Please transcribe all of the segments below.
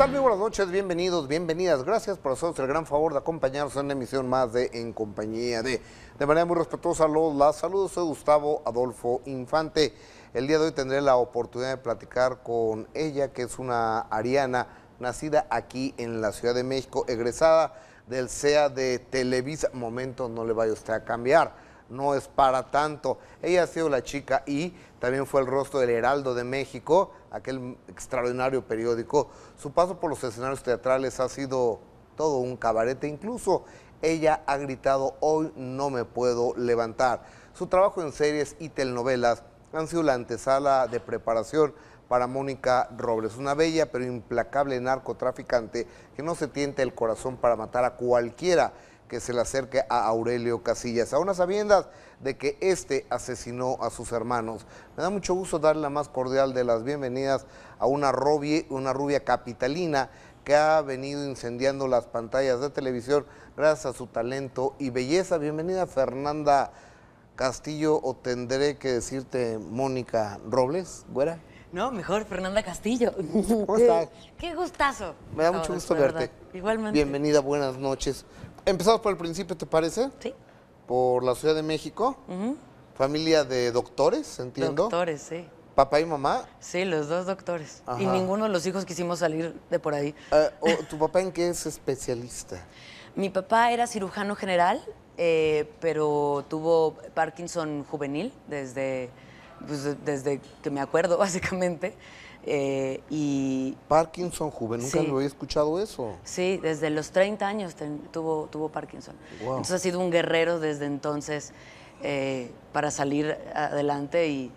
tal? Muy buenas noches, bienvenidos, bienvenidas. Gracias por hacernos el gran favor de acompañarnos en la emisión más de En Compañía de. De manera muy respetuosa, los saludos. Soy Gustavo Adolfo Infante. El día de hoy tendré la oportunidad de platicar con ella, que es una ariana nacida aquí en la Ciudad de México, egresada del CEA de Televisa. Momento, no le vaya usted a cambiar no es para tanto. Ella ha sido la chica y también fue el rostro del Heraldo de México, aquel extraordinario periódico. Su paso por los escenarios teatrales ha sido todo un cabarete, incluso ella ha gritado hoy no me puedo levantar. Su trabajo en series y telenovelas han sido la antesala de preparación para Mónica Robles, una bella pero implacable narcotraficante que no se tienta el corazón para matar a cualquiera que se le acerque a Aurelio Casillas, a unas sabiendas de que este asesinó a sus hermanos. Me da mucho gusto darle la más cordial de las bienvenidas a una, rubia, una rubia capitalina que ha venido incendiando las pantallas de televisión gracias a su talento y belleza. Bienvenida Fernanda Castillo o tendré que decirte Mónica Robles, güera. No, mejor Fernanda Castillo. Qué gustazo. Me da mucho gusto verte. Igualmente. Bienvenida, buenas noches. Empezamos por el principio, ¿te parece? Sí. Por la Ciudad de México. Familia de doctores, entiendo. Doctores, sí. ¿Papá y mamá? Sí, los dos doctores. Y ninguno de los hijos quisimos salir de por ahí. Eh, ¿Tu papá en qué es especialista? Mi papá era cirujano general, eh, pero tuvo Parkinson juvenil desde, pues, desde que me acuerdo, básicamente. Eh, y, Parkinson juvenil. nunca lo había escuchado eso. Sí, desde los 30 años tuvo, Parkinson. Entonces ha sido un guerrero desde entonces eh, para salir adelante y,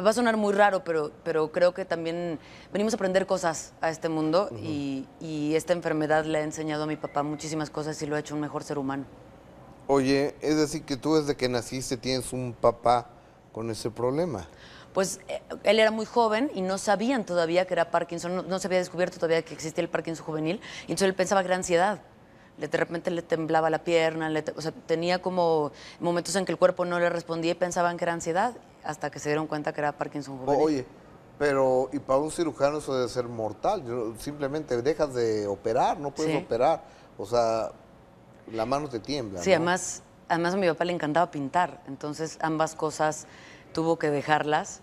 va a sonar muy raro, pero, pero creo que también venimos a aprender cosas a este mundo y esta enfermedad le ha enseñado a mi papá muchísimas cosas y lo ha hecho un mejor ser humano. Oye, es decir que tú desde que naciste tienes un papá con ese problema pues eh, él era muy joven y no sabían todavía que era Parkinson, no, se había descubierto todavía que existía el Parkinson juvenil, y entonces él pensaba que era ansiedad de repente le temblaba la pierna, le tenía como momentos en que el cuerpo no le respondía y pensaban que era ansiedad, hasta que se dieron cuenta que era Parkinson juvenil. Oye, pero y para un cirujano eso debe ser mortal, simplemente dejas de operar, no puedes operar, o sea, la mano te tiembla. Sí, además, además a mi papá le encantaba pintar, entonces ambas cosas tuvo que dejarlas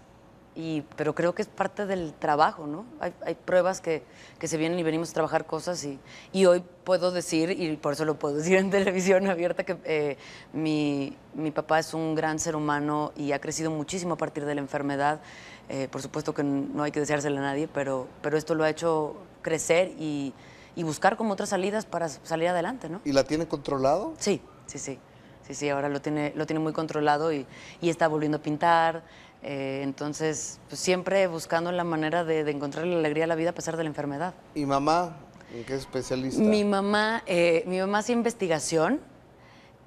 pero creo que es parte del trabajo, ¿no? Hay, pruebas que, que, se vienen y venimos a trabajar cosas y, y, hoy puedo decir, y por eso lo puedo decir en televisión abierta, que eh, mi, mi, papá es un gran ser humano y ha crecido muchísimo a partir de la enfermedad. Eh, por supuesto que no hay que deseársela a nadie, pero, pero esto lo ha hecho crecer y, y buscar como otras salidas para salir adelante, ¿no? ¿Y la tiene controlado? Sí, sí, sí. Sí, sí, ahora lo tiene, lo tiene muy controlado y, y está volviendo a pintar, eh, entonces, pues, siempre buscando la manera de, de encontrar la alegría a la vida a pesar de la enfermedad. ¿Y mamá? ¿En qué especialista? Mi mamá, eh, mi mamá hace investigación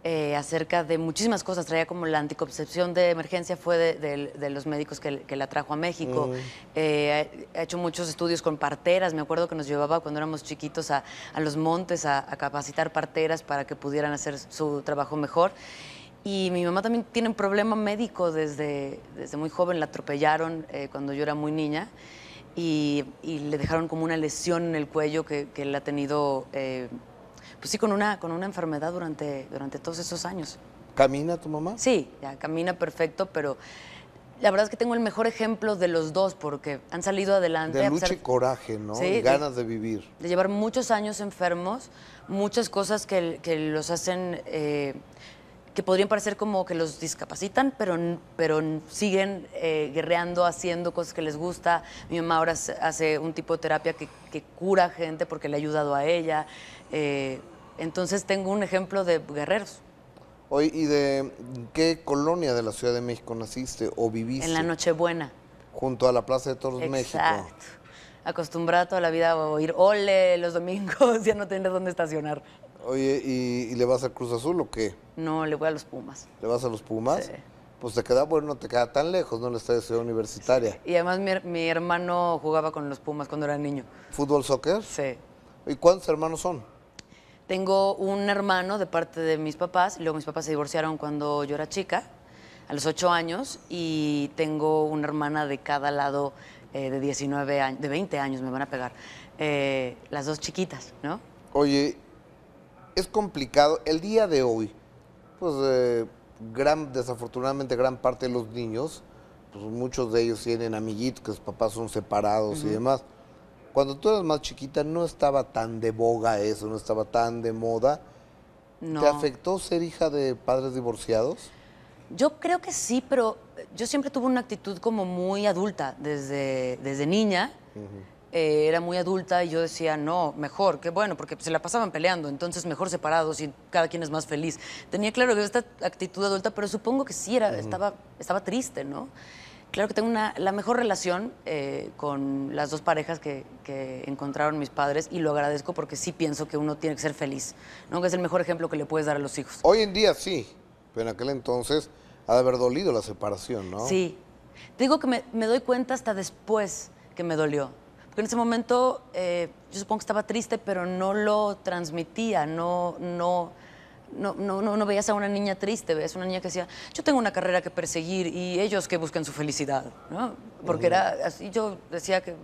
eh, acerca de muchísimas cosas. Traía como la anticoncepción de emergencia fue de, los médicos que, que, la trajo a México. Mm. ha hecho muchos estudios con parteras. Me acuerdo que nos llevaba cuando éramos chiquitos a, los montes a, capacitar parteras para que pudieran hacer su trabajo mejor. Y mi mamá también tiene un problema médico desde, desde muy joven, la atropellaron eh, cuando yo era muy niña y, le dejaron como una lesión en el cuello que, que él ha tenido, eh, pues sí, con una, con una enfermedad durante, durante todos esos años. ¿Camina tu mamá? Sí, ya camina perfecto, pero la verdad es que tengo el mejor ejemplo de los dos porque han salido adelante. De lucha y coraje, ¿no? ganas de, vivir. De llevar muchos años enfermos, muchas cosas que, los hacen eh, que podrían parecer como que los discapacitan, pero, pero siguen eh, guerreando, haciendo cosas que les gusta. Mi mamá ahora hace un tipo de terapia que, que cura gente porque le ha ayudado a ella. Eh, entonces tengo un ejemplo de guerreros. Hoy, ¿y de qué colonia de la Ciudad de México naciste o viviste? En la Nochebuena. Junto a la Plaza de Toros Exacto. México. Acostumbrada toda la vida a oír ole los domingos, ya no tener dónde estacionar. Oye, ¿y, le vas al Cruz Azul o qué? No, le voy a los Pumas. ¿Le vas a los Pumas? Sí. Pues te queda bueno, te queda tan lejos, ¿no? En la estadio Ciudad Universitaria. Y además mi, hermano jugaba con los Pumas cuando era niño. ¿Fútbol, soccer? Sí. ¿Y cuántos hermanos son? Tengo un hermano de parte de mis papás, luego mis papás se divorciaron cuando yo era chica, a los 8 años, y tengo una hermana de cada lado eh, de 19 años, de 20 años me van a pegar, eh, las dos chiquitas, ¿no? Oye, es complicado. El día de hoy, pues eh, gran, desafortunadamente gran parte de los niños, pues muchos de ellos tienen amiguitos, que sus papás son separados y demás. Cuando tú eras más chiquita no estaba tan de boga eso, no estaba tan de moda. ¿Te afectó ser hija de padres divorciados? Yo creo que sí, pero yo siempre tuve una actitud como muy adulta desde, desde niña. Eh, era muy adulta y yo decía, no, mejor, qué bueno, porque se la pasaban peleando, entonces mejor separados y cada quien es más feliz. Tenía claro que esta actitud adulta, pero supongo que sí era, estaba, estaba triste, ¿no? Claro que tengo una, la mejor relación eh, con las dos parejas que, encontraron mis padres y lo agradezco porque sí pienso que uno tiene que ser feliz, ¿no? Que es el mejor ejemplo que le puedes dar a los hijos. Hoy en día sí, pero en aquel entonces ha de haber dolido la separación, ¿no? Sí. digo que me doy cuenta hasta después que me dolió en ese momento eh, yo supongo que estaba triste, pero no lo transmitía, no, no, no, no, no, veías a una niña triste, veías una niña que decía, yo tengo una carrera que perseguir y ellos que busquen su felicidad, ¿no? Porque era así, yo decía que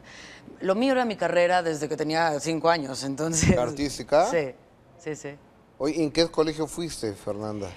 lo mío era mi carrera desde que tenía cinco años, entonces... ¿Artística? Sí, sí, sí. ¿en qué colegio fuiste, Fernanda?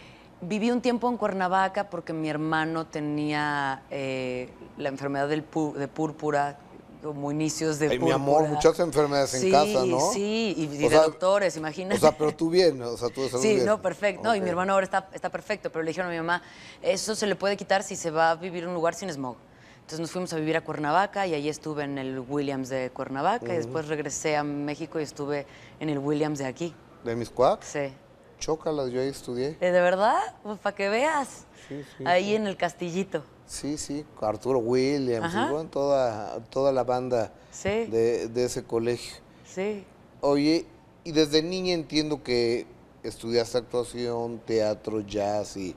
Viví un tiempo en Cuernavaca porque mi hermano tenía eh, la enfermedad de púrpura, como inicios de mi amor, muchas enfermedades en casa, ¿no? Sí, y, de doctores, imagínate. O sea, pero tú bien, o sea, tú de salud Sí, no, perfecto. y mi hermano ahora está, perfecto, pero le dijeron a mi mamá, eso se le puede quitar si se va a vivir en un lugar sin smog. Entonces nos fuimos a vivir a Cuernavaca y ahí estuve en el Williams de Cuernavaca y después regresé a México y estuve en el Williams de aquí. ¿De Miscuac? Sí. Chócalas, yo ahí estudié. ¿De verdad? Pues para que veas. Sí, sí, ahí en el Castillito. Sí, sí, Arturo Williams, y toda, toda la banda de, ese colegio. Sí. Oye, y desde niña entiendo que estudiaste actuación, teatro, jazz y,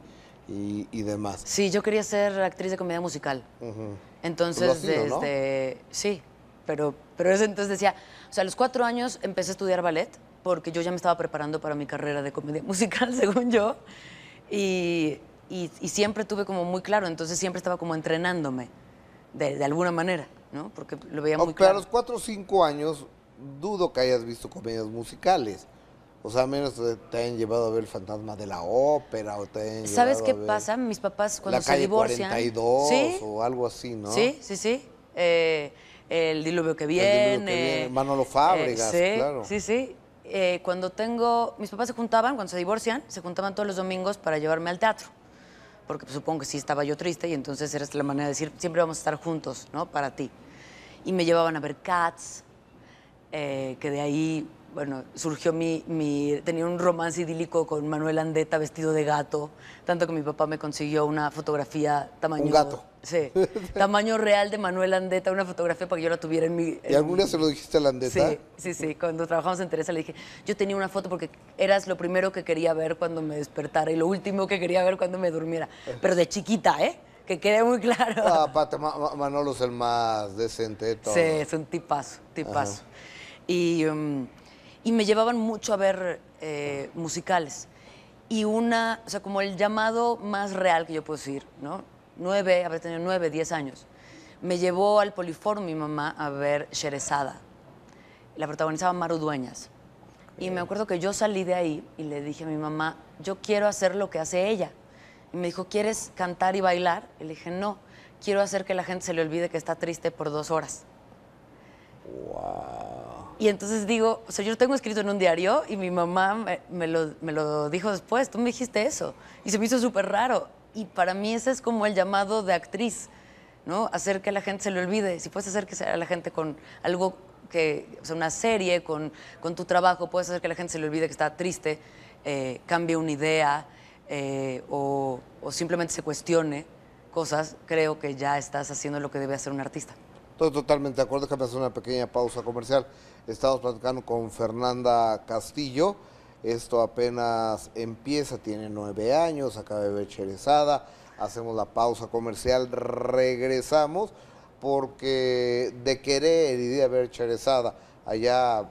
demás. Sí, yo quería ser actriz de comedia musical. Entonces, desde. Pues este, sí, pero, pero entonces decía. O sea, a los cuatro años empecé a estudiar ballet porque yo ya me estaba preparando para mi carrera de comedia musical, según yo. Y y, siempre tuve como muy claro, entonces siempre estaba como entrenándome de, alguna manera, ¿no? Porque lo veía muy claro. A los cuatro o cinco años dudo que hayas visto comedias musicales. O sea, menos te hayan llevado a ver el fantasma de la ópera o te ¿Sabes qué a pasa? Mis papás cuando la se divorcian. 42 ¿Sí? o algo así, ¿no? Sí, sí, sí. Eh, el diluvio que viene. El diluvio que Manolo Fábregas, eh, sí, claro. Sí, sí. Eh, cuando tengo. Mis papás se juntaban, cuando se divorcian, se juntaban todos los domingos para llevarme al teatro porque pues, supongo que sí estaba yo triste y entonces era la manera de decir, siempre vamos a estar juntos, ¿no? Para ti. Y me llevaban a ver Cats, eh, que de ahí, bueno, surgió mi, Tenía un romance idílico con Manuel Andeta vestido de gato, tanto que mi papá me consiguió una fotografía tamaño... gato. Sí. Tamaño real de Manuel Andeta, una fotografía para que yo la tuviera en mi. ¿Y alguna se lo dijiste a la Andeta? Sí, sí, sí. Cuando trabajamos en Teresa le dije, yo tenía una foto porque eras lo primero que quería ver cuando me despertara y lo último que quería ver cuando me durmiera. Pero de chiquita, ¿eh? Que quede muy claro. Ah, aparte, Manolo es el más decente de todo. Sí, es un tipazo, tipazo. Y, um, y me llevaban mucho a ver eh, musicales. Y una, o sea, como el llamado más real que yo puedo decir, ¿no? nueve, habré tenido nueve, diez años, me llevó al Poliforum mi mamá a ver Sherezada. La protagonizaba Maru Dueñas. Y me acuerdo que yo salí de ahí y le dije a mi mamá, yo quiero hacer lo que hace ella. Y me dijo, ¿quieres cantar y bailar? Y le dije, no, quiero hacer que la gente se le olvide que está triste por dos horas. Wow. Y entonces digo, o sea, yo lo tengo escrito en un diario y mi mamá me, lo, me lo dijo después, tú me dijiste eso. Y se me hizo súper raro y para mí ese es como el llamado de actriz, ¿no? Hacer que la gente se le olvide. Si puedes hacer que sea la gente con algo que, o sea, una serie, con, tu trabajo, puedes hacer que la gente se le olvide que está triste, eh, cambie una idea eh, o, o simplemente se cuestione cosas, creo que ya estás haciendo lo que debe hacer un artista. Estoy totalmente de acuerdo, déjame hacer una pequeña pausa comercial. Estamos platicando con Fernanda Castillo esto apenas empieza, tiene nueve años, acaba de ver Cherezada. Hacemos la pausa comercial, regresamos, porque de querer y de haber Cherezada allá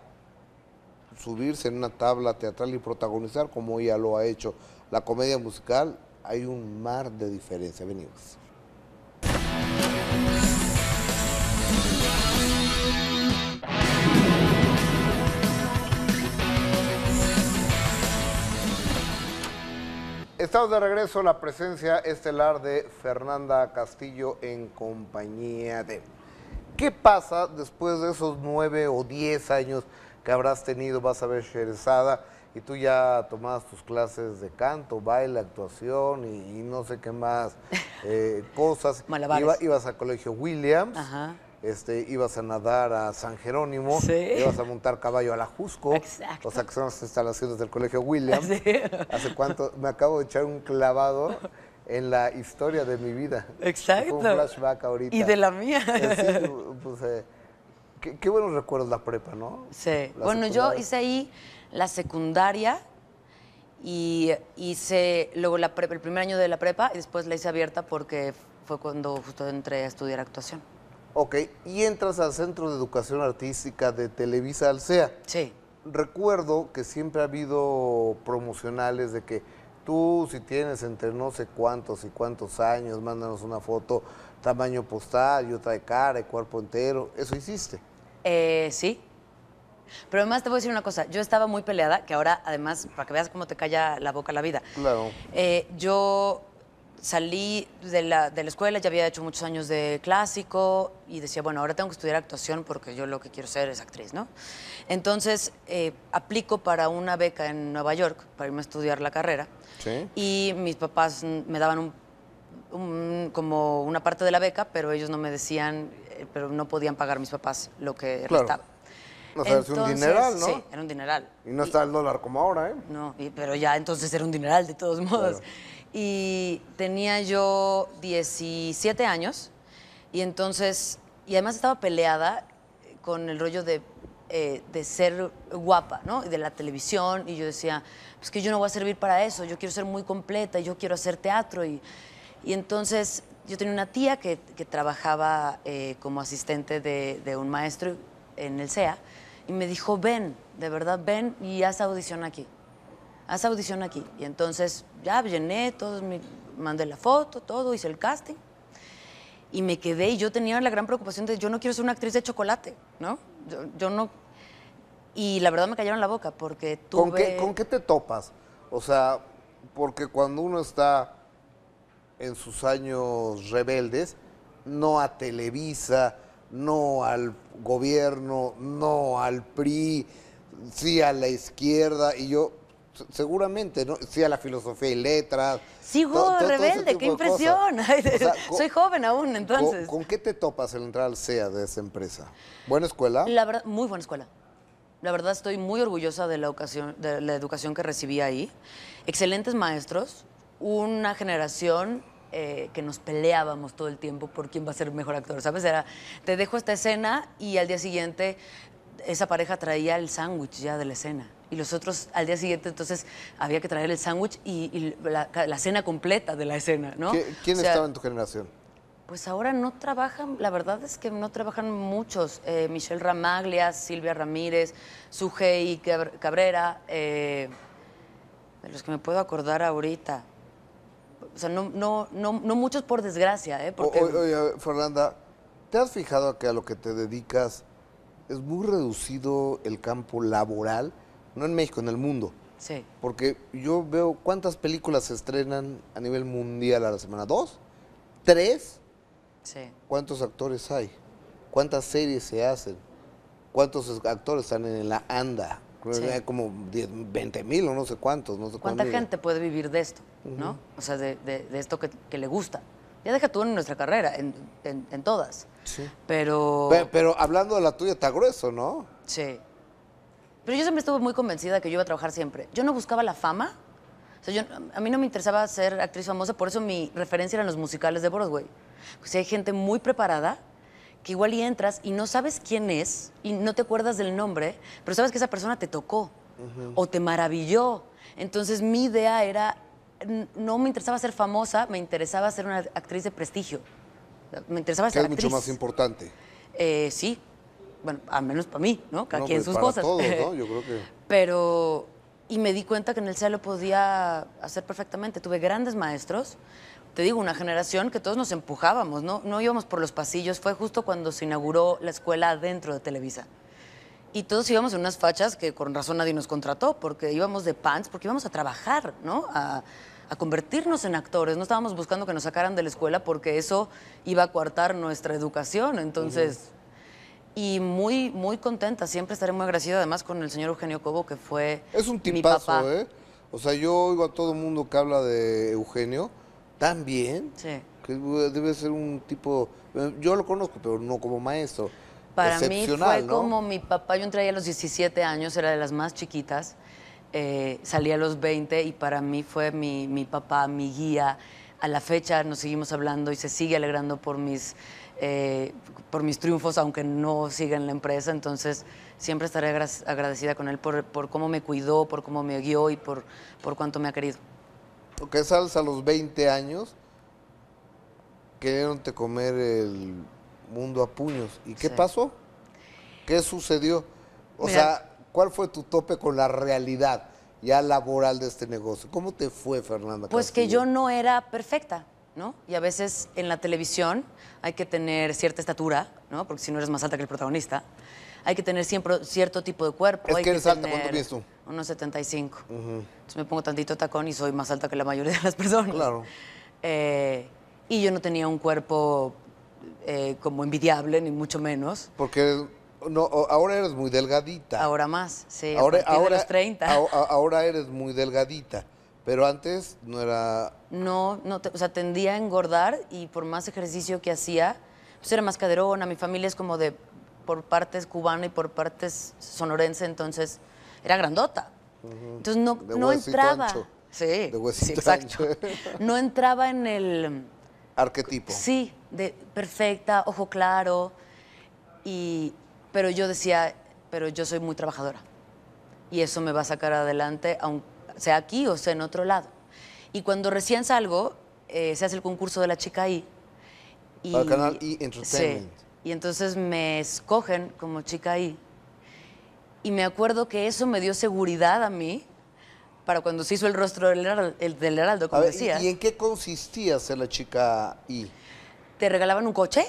subirse en una tabla teatral y protagonizar como ella lo ha hecho la comedia musical, hay un mar de diferencia. Venimos. Estamos de regreso la presencia estelar de Fernanda Castillo en compañía de... ¿Qué pasa después de esos nueve o diez años que habrás tenido? Vas a ver Sherezada y tú ya tomabas tus clases de canto, baile, actuación y, no sé qué más eh, cosas. Malabares. ibas al Colegio Williams. Ajá. Este, ibas a nadar a San Jerónimo, ibas a montar caballo a la Jusco, Exacto. o sea, que son las instalaciones del Colegio William. Hace cuánto, me acabo de echar un clavado en la historia de mi vida. Exacto. un flashback ahorita. Y de la mía. Eh, pues, eh, qué, buenos recuerdos la prepa, ¿no? Sí. bueno, yo hice ahí la secundaria y hice luego la el primer año de la prepa y después la hice abierta porque fue cuando justo entré a estudiar actuación. Ok, y entras al Centro de Educación Artística de Televisa Alcea. Sí. Recuerdo que siempre ha habido promocionales de que tú si tienes entre no sé cuántos y cuántos años, mándanos una foto tamaño postal y otra de cara y cuerpo entero. ¿Eso hiciste? Eh, sí. Pero además te voy a decir una cosa, yo estaba muy peleada, que ahora además, para que veas cómo te calla la boca la vida. Claro. Eh, yo salí de la, escuela, ya había hecho muchos años de clásico y decía, bueno, ahora tengo que estudiar actuación porque yo lo que quiero ser es actriz, ¿no? Entonces, eh, aplico para una beca en Nueva York para irme a estudiar la carrera. Y mis papás me daban como una parte de la beca, pero ellos no me decían, eh, pero no podían pagar mis papás lo que restaba. O entonces, un dineral, ¿no? Sí, era un dineral. Y no está el dólar como ahora, ¿eh? No, pero ya entonces era un dineral, de todos modos y tenía yo 17 años y entonces, y además estaba peleada con el rollo eh, de, ser guapa, ¿no? Y de la televisión y yo decía, pues que yo no voy a servir para eso, yo quiero ser muy completa, yo quiero hacer teatro y, entonces yo tenía una tía que, trabajaba eh, como asistente de, de, un maestro en el SEA y me dijo, ven, de verdad, ven y haz audición aquí haz audición aquí. Y entonces ya llené, todos me, mandé la foto, todo, hice el casting. Y me quedé y yo tenía la gran preocupación de yo no quiero ser una actriz de chocolate, ¿no? Yo, no... Y la verdad me cayeron la boca porque tuve... ¿Con qué, ¿Con qué te topas? O sea, porque cuando uno está en sus años rebeldes, no a Televisa, no al gobierno, no al PRI, sí a la izquierda. Y yo seguramente, ¿no? Sí, a la filosofía y letras. Sigo rebelde, qué impresión. Soy joven aún, entonces. Con, qué te topas el entrar al CEA de esa empresa? ¿Buena escuela? muy buena escuela. La verdad estoy muy orgullosa de la, ocasión, de la educación que recibí ahí. Excelentes maestros, una generación eh, que nos peleábamos todo el tiempo por quién va a ser mejor actor, ¿sabes? Era, te dejo esta escena y al día siguiente esa pareja traía el sándwich ya de la escena y los otros al día siguiente, entonces había que traer el sándwich y, la, cena completa de la escena, ¿no? ¿Quién estaba en tu generación? Pues ahora no trabajan, la verdad es que no trabajan muchos. Eh, Michelle Ramaglia, Silvia Ramírez, Sujei Cabrera, eh, de los que me puedo acordar ahorita. O sea, no, no, muchos por desgracia, ¿eh? oye, Fernanda, ¿te has fijado que a lo que te dedicas es muy reducido el campo laboral? no en México, en el mundo. Sí. Porque yo veo cuántas películas se estrenan a nivel mundial a la semana. ¿Dos? ¿Tres? Sí. ¿Cuántos actores hay? ¿Cuántas series se hacen? ¿Cuántos actores están en la anda? Hay como 10, 20 mil o no sé cuántos. No sé ¿Cuánta gente puede vivir de esto? ¿no? O sea, de, de, esto que, le gusta. Ya deja tú en nuestra carrera, en, todas. Sí. Pero... pero... pero... hablando de la tuya, está grueso, ¿no? Sí. Pero yo siempre estuve muy convencida de que yo iba a trabajar siempre. Yo no buscaba la fama. a mí no me interesaba ser actriz famosa, por eso mi referencia eran los musicales de Broadway. Pues hay gente muy preparada que igual y entras y no sabes quién es y no te acuerdas del nombre, pero sabes que esa persona te tocó o te maravilló. Entonces mi idea era, no me interesaba ser famosa, me interesaba ser una actriz de prestigio. Me interesaba que es mucho más importante. Eh, sí, bueno, al menos para mí, ¿no? Cada quien pues, sus para cosas. Todos, ¿no? Yo creo que... Pero, y me di cuenta que en el CEA lo podía hacer perfectamente. Tuve grandes maestros, te digo, una generación que todos nos empujábamos, ¿no? No íbamos por los pasillos, fue justo cuando se inauguró la escuela dentro de Televisa. Y todos íbamos en unas fachas que con razón nadie nos contrató, porque íbamos de pants, porque íbamos a trabajar, ¿no? A, a convertirnos en actores. No estábamos buscando que nos sacaran de la escuela porque eso iba a coartar nuestra educación. Entonces, y muy, muy contenta. Siempre estaré muy agradecida además con el señor Eugenio Cobo, que fue Es un tipazo, ¿eh? O sea, yo oigo a todo mundo que habla de Eugenio también Sí. Que uh, debe ser un tipo... Eh, yo lo conozco, pero no como maestro. Para mí fue como mi papá. Yo entré a los 17 años, era de las más chiquitas. Eh, salí a los 20 y para mí fue mi, mi papá, mi guía. A la fecha nos seguimos hablando y se sigue alegrando por mis eh, por mis triunfos, aunque no siga en la empresa. Entonces, siempre estaré agradecida con él por, cómo me cuidó, por cómo me guió y por, por cuánto me ha querido. qué sales salsa a los 20 años, querieron te comer el mundo a puños. ¿Y qué pasó? ¿Qué sucedió? O sea, ¿cuál fue tu tope con la realidad ya laboral de este negocio? ¿Cómo te fue, Fernanda? Pues que yo no era perfecta, ¿no? Y a veces en la televisión hay que tener cierta estatura, ¿no? Porque si no eres más alta que el protagonista. Hay que tener siempre cierto tipo de cuerpo. Es hay que eres alta, ¿cuánto tú? Unos 75. Entonces me pongo tantito tacón y soy más alta que la mayoría de las personas. Claro. Eh, y yo no tenía un cuerpo eh, como envidiable, ni mucho menos. Porque no, ahora eres muy delgadita. Ahora más, sí. Ahora, ahora eres muy delgadita. Pero antes no era... No, no o sea, tendía a engordar y por más ejercicio que hacía, pues era más caderona. Mi familia es como de por partes cubana y por partes sonorense, entonces era grandota. Entonces no, no entraba. Sí, exacto. No entraba en el... Arquetipo. Sí, de perfecta, ojo claro. Y, pero yo decía, pero yo soy muy trabajadora. Y eso me va a sacar adelante, aunque sea aquí o sea en otro lado. Y cuando recién salgo, eh, se hace el concurso de la chica I. Y, canal Entertainment. y entonces me escogen como chica I. Y me acuerdo que eso me dio seguridad a mí para cuando se hizo el rostro del, heraldo, como ¿Y en qué consistía ser la chica I? Te regalaban un coche.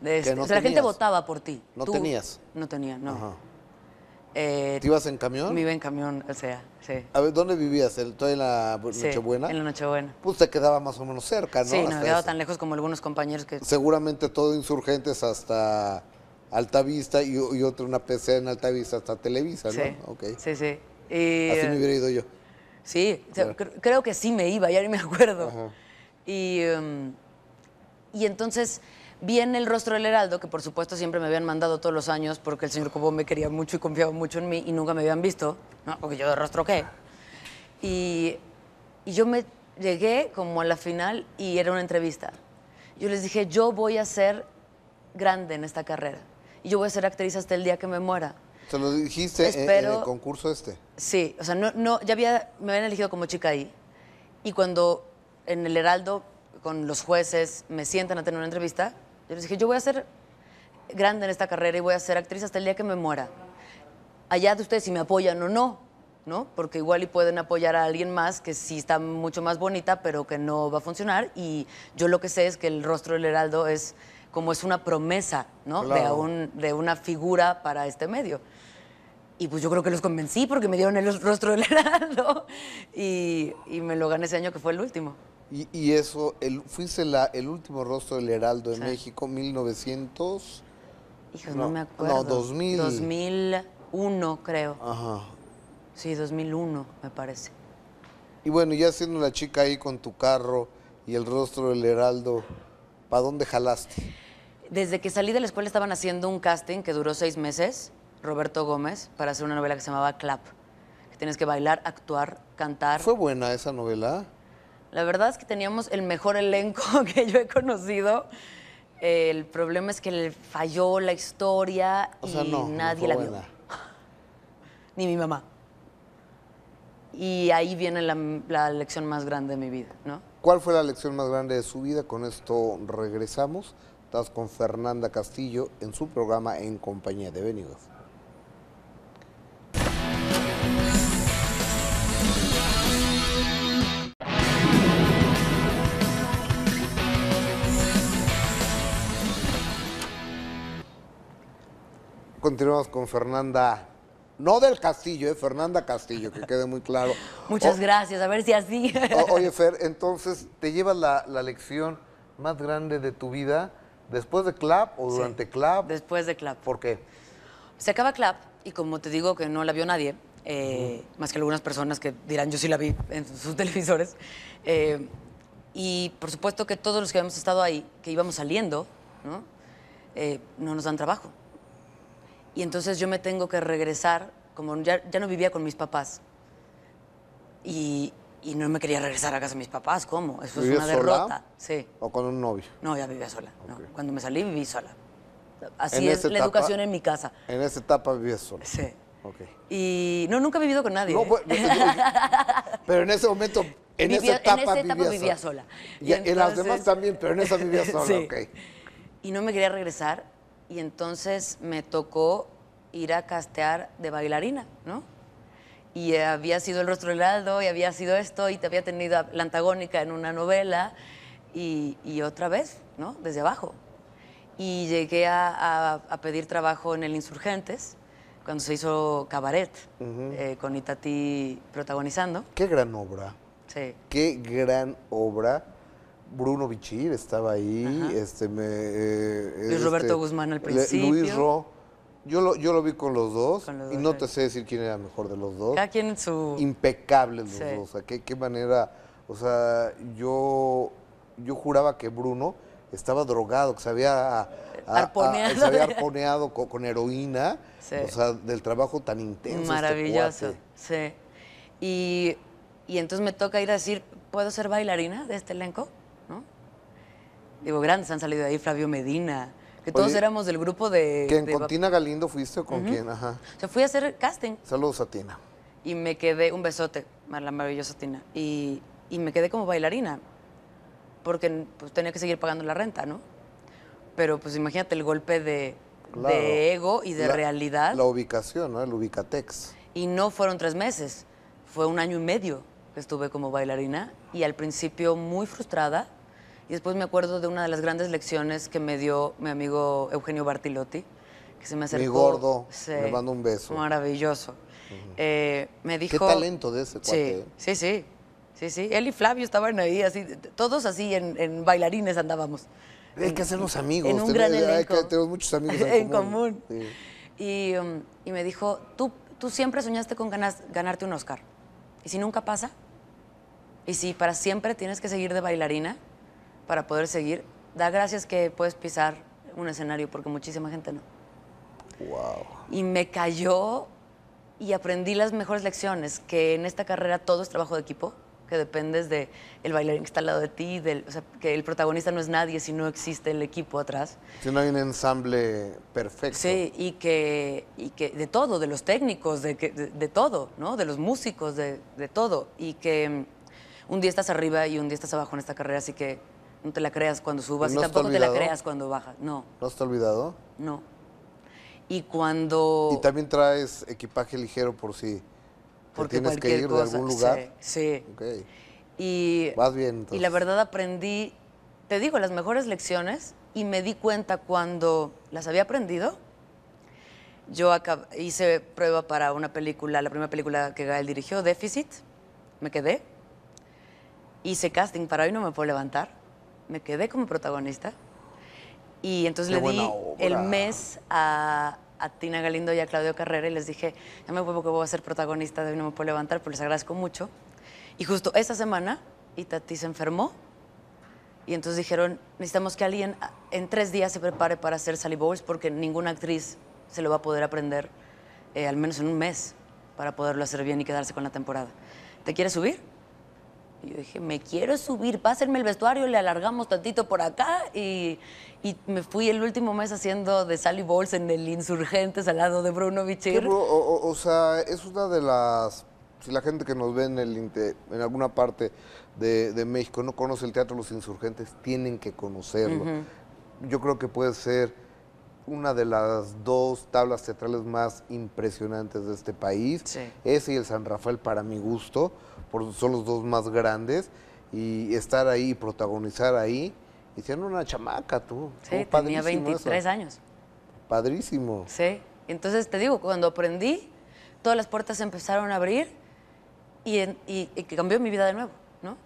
de este, o sea, la gente votaba por ti. No tenías. No tenía, no. Eh, ¿Te ibas en camión? Vive en camión, o sea, sí. A ver, ¿dónde vivías? ¿El, en la Nochebuena? Sí, en la Nochebuena. Pues te quedaba más o menos cerca, ¿no? Sí, no quedaba tan lejos como algunos compañeros que... Seguramente todo insurgentes hasta Altavista y, y otra una PC en Altavista hasta Televisa, ¿no? Sí, sí, sí. Así me hubiera ido yo. Sí, creo que sí me iba, ya ni me acuerdo. Y, em, y entonces Vi en el rostro del Heraldo, que por supuesto siempre me habían mandado todos los años porque el señor Cobón me quería mucho y confiaba mucho en mí y nunca me habían visto, ¿no? porque yo de rostro qué. Y, y yo me llegué como a la final y era una entrevista. Yo les dije, yo voy a ser grande en esta carrera y yo voy a ser actriz hasta el día que me muera. Te lo dijiste en, el concurso este. Sí, o sea, no, no, ya había, me habían elegido como chica ahí. Y cuando en el Heraldo, con los jueces, me sientan a tener una entrevista, yo les dije, yo voy a ser grande en esta carrera y voy a ser actriz hasta el día que me muera. Allá de ustedes si me apoyan o no, ¿no? Porque igual y pueden apoyar a alguien más que sí está mucho más bonita, pero que no va a funcionar. Y yo lo que sé es que el rostro del Heraldo es como es una promesa, ¿no? De, un, de una figura para este medio. Y pues yo creo que los convencí porque me dieron el rostro del Heraldo y, y me lo gané ese año que fue el último. Y, eso, el, fuiste la, el último rostro del Heraldo en México, 1900. novecientos no, me acuerdo. No, 2000. 2001, creo. Ajá. Sí, 2001, me parece. Y bueno, ya siendo la chica ahí con tu carro y el rostro del Heraldo, ¿para dónde jalaste? Desde que salí de la escuela estaban haciendo un casting que duró seis meses, Roberto Gómez, para hacer una novela que se llamaba Clap. Que tienes que bailar, actuar, cantar. ¿Fue buena esa novela? La verdad es que teníamos el mejor elenco que yo he conocido. El problema es que le falló la historia o y nadie no la vio. Ni mi mamá. Y ahí viene la, lección más grande de mi vida, ¿no? ¿Cuál fue la lección más grande de su vida? Con esto regresamos. Estás con Fernanda Castillo en su programa En Compañía de Venidos. Continuamos con Fernanda, no del Castillo, eh, Fernanda Castillo, que quede muy claro. Muchas gracias, a ver si así. oye, Fer, entonces, ¿te llevas la, lección más grande de tu vida después de CLAP o durante CLAP? Después de CLAP. ¿Por qué? Se acaba CLAP y como te digo que no la vio nadie, eh, más que algunas personas que dirán, yo sí la vi en sus televisores. Eh, y por supuesto que todos los que habíamos estado ahí, que íbamos saliendo, ¿no? Eh, no nos dan trabajo. Y entonces yo me tengo que regresar, como ya, ya no vivía con mis papás. Y, no me quería regresar a casa de mis papás, ¿cómo? Eso es una sola? derrota. Sí. ¿O con un novio? No, ya vivía sola. Cuando me salí viví sola. Así es la educación en mi casa. En esa etapa vivía sola. Sí. Ok. Y no, nunca he vivido con nadie. No, ¿eh? pues, pero en ese momento, en esa etapa, vivía, sola. Y, en las demás también, pero en esa vivía sola, Y no me quería regresar y entonces me tocó ir a castear de bailarina, ¿no? Y había sido el rostro helado y había sido esto y te había tenido la antagónica en una novela y, otra vez, ¿no? Desde abajo. Y llegué a, pedir trabajo en el Insurgentes cuando se hizo Cabaret eh, con Itati protagonizando. Qué gran obra. Sí. Qué gran obra Bruno Bichir estaba ahí, este me, eh, Luis este, Roberto Guzmán al principio. Luis Ro. Yo lo, yo lo vi con los dos y no eh. te sé decir quién era mejor de los dos. Cada Impecables los dos. qué, manera. O sea, yo, yo juraba que Bruno estaba drogado, que se había, arponeado, con, heroína. O sea, del trabajo tan intenso. Este Maravilloso, sí. Y, y entonces me toca ir a decir, ¿puedo ser bailarina de este elenco? Digo, grandes han salido de ahí, Flavio Medina, que todos éramos del grupo de... Que en de... Galindo fuiste o con quién, ajá. O sea, fui a hacer casting. Saludos a Tina. Y me quedé, un besote, la maravillosa Tina. Y, y me quedé como bailarina, porque pues, tenía que seguir pagando la renta, ¿no? Pero pues imagínate el golpe de, de ego y de realidad. La ubicación, ¿no? El ubicatex. Y no fueron tres meses, fue un año y medio que estuve como bailarina y al principio muy frustrada y después me acuerdo de una de las grandes lecciones que me dio mi amigo Eugenio Bartilotti, que se me acercó. Mi gordo, me mando un beso. Maravilloso. Eh, me dijo... Qué talento de ese ¿eh? Sí, sí, sí. Sí, Él y Flavio estaban ahí, así, todos así en, bailarines andábamos. Hay que hacernos amigos. En un gran elenco. Hay que, tenemos muchos amigos en, común. Um, y, me dijo, tú, tú siempre soñaste con ganarte un Oscar. ¿Y si nunca pasa? ¿Y si para siempre tienes que seguir de bailarina? para poder seguir. Da gracias que puedes pisar un escenario porque muchísima gente no. Wow. Y me cayó y aprendí las mejores lecciones, que en esta carrera todo es trabajo de equipo, que dependes del el bailarín que está al lado de ti, que el protagonista no es nadie si no existe el equipo atrás. Si no hay un ensamble perfecto. Sí, y que, que de todo, de los técnicos, de, todo, ¿no? De los músicos, de, todo. Y que mm, un día estás arriba y un día estás abajo en esta carrera, así que no te la creas cuando subas y tampoco te la creas cuando bajas. No. ¿No has olvidado? No. Y cuando. Y también traes equipaje ligero por si. Porque tienes que ir de algún lugar. Sí. Y, Vas bien, y la verdad aprendí, te digo, las mejores lecciones y me di cuenta cuando las había aprendido. Yo hice prueba para una película, la primera película que Gael dirigió, Déficit. Me quedé. Hice casting para hoy no me puedo levantar me quedé como protagonista. Y entonces le di el mes a, a, Tina Galindo y a Claudio Carrera y les dije, ya me vuelvo que voy a ser protagonista de hoy, no me puedo levantar, pero pues les agradezco mucho. Y justo esa semana, Itati se enfermó y entonces dijeron, necesitamos que alguien ah, en tres días se prepare para hacer Sally Bowles porque ninguna actriz se lo va a poder aprender, eh, al menos en un mes, para poderlo hacer bien y quedarse con la temporada. ¿Te quieres subir? yo dije, me quiero subir, pásenme el vestuario, le alargamos tantito por acá y, me fui el último mes haciendo de Sally Balls en el Insurgentes al lado de Bruno Bichir. o, sea, es una de las... Si la gente que nos ve en, el, en alguna parte de, México no conoce el Teatro Los Insurgentes, tienen que conocerlo. Yo creo que puede ser una de las dos tablas teatrales más impresionantes de este país. Ese y el San Rafael para mi gusto son los dos más grandes, y estar ahí, protagonizar ahí, hicieron una chamaca tú. Sí, tenía 23 años. Padrísimo. Sí, entonces te digo, cuando aprendí, todas las puertas se empezaron a abrir y, y, cambió mi vida de nuevo, ¿no?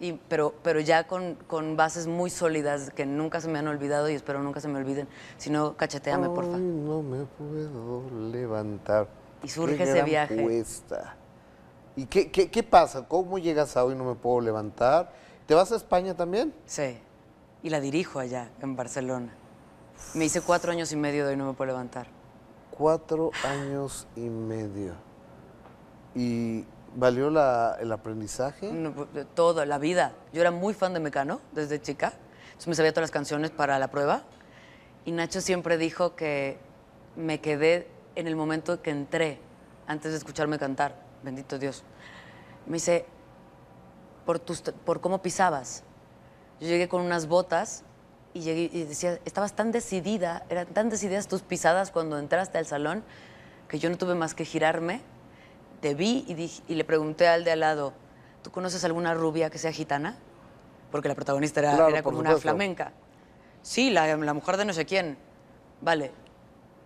Y, pero, pero ya con, bases muy sólidas que nunca se me han olvidado y espero nunca se me olviden. Si no, cacheteame, por favor. No me puedo levantar. Y surge ese viaje. ¿Y qué, qué, qué pasa? ¿Cómo llegas a hoy no me puedo levantar? ¿Te vas a España también? Sí, y la dirijo allá, en Barcelona. Me hice cuatro años y medio de hoy no me puedo levantar. Cuatro años y medio. ¿Y valió la, el aprendizaje? No, pues, todo, la vida. Yo era muy fan de Mecano desde chica. Entonces me sabía todas las canciones para la prueba. Y Nacho siempre dijo que me quedé en el momento que entré, antes de escucharme cantar bendito Dios, me dice, por, por cómo pisabas. Yo llegué con unas botas y, decía, estabas tan decidida, eran tan decididas tus pisadas cuando entraste al salón que yo no tuve más que girarme. Te vi y, le pregunté al de al lado, ¿tú conoces alguna rubia que sea gitana? Porque la protagonista era, era como una flamenca. Sí, la, mujer de no sé quién. Vale,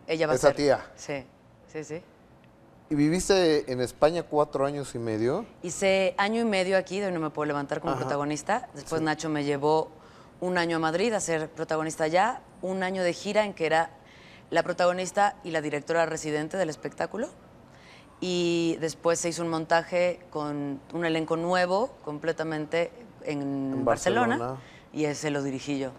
ella va a ser. Esa tía. Sí, sí, sí. ¿Y viviste en España cuatro años y medio? Hice año y medio aquí, de No me puedo levantar como protagonista. Después Nacho me llevó un año a Madrid a ser protagonista allá, un año de gira en que era la protagonista y la directora residente del espectáculo. Y después se hizo un montaje con un elenco nuevo, completamente en, Barcelona, y ese lo dirigí yo.